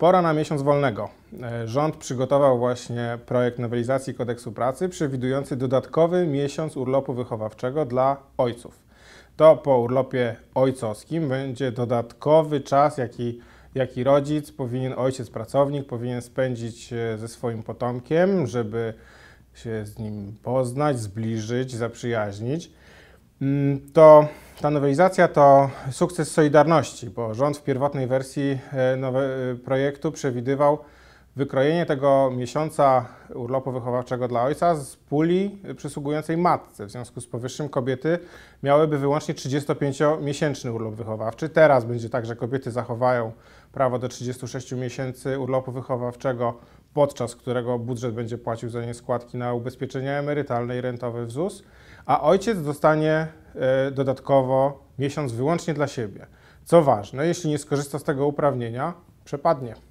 Pora na miesiąc wolnego. E, rząd przygotował właśnie projekt nowelizacji kodeksu pracy przewidujący dodatkowy miesiąc urlopu wychowawczego dla ojców. To po urlopie ojcowskim będzie dodatkowy czas, jaki, jaki rodzic powinien, ojciec pracownik powinien spędzić e, ze swoim potomkiem, żeby się z nim poznać, zbliżyć, zaprzyjaźnić. Mm, to ta nowelizacja to sukces Solidarności, bo rząd w pierwotnej wersji e, nowe, e, projektu przewidywał wykrojenie tego miesiąca urlopu wychowawczego dla ojca z puli przysługującej matce. W związku z powyższym kobiety miałyby wyłącznie 35-miesięczny urlop wychowawczy. Teraz będzie tak, że kobiety zachowają prawo do 36 miesięcy urlopu wychowawczego, podczas którego budżet będzie płacił za nie składki na ubezpieczenia emerytalne i rentowe w ZUS, a ojciec dostanie E, dodatkowo miesiąc wyłącznie dla siebie. Co ważne, jeśli nie skorzysta z tego uprawnienia, przepadnie.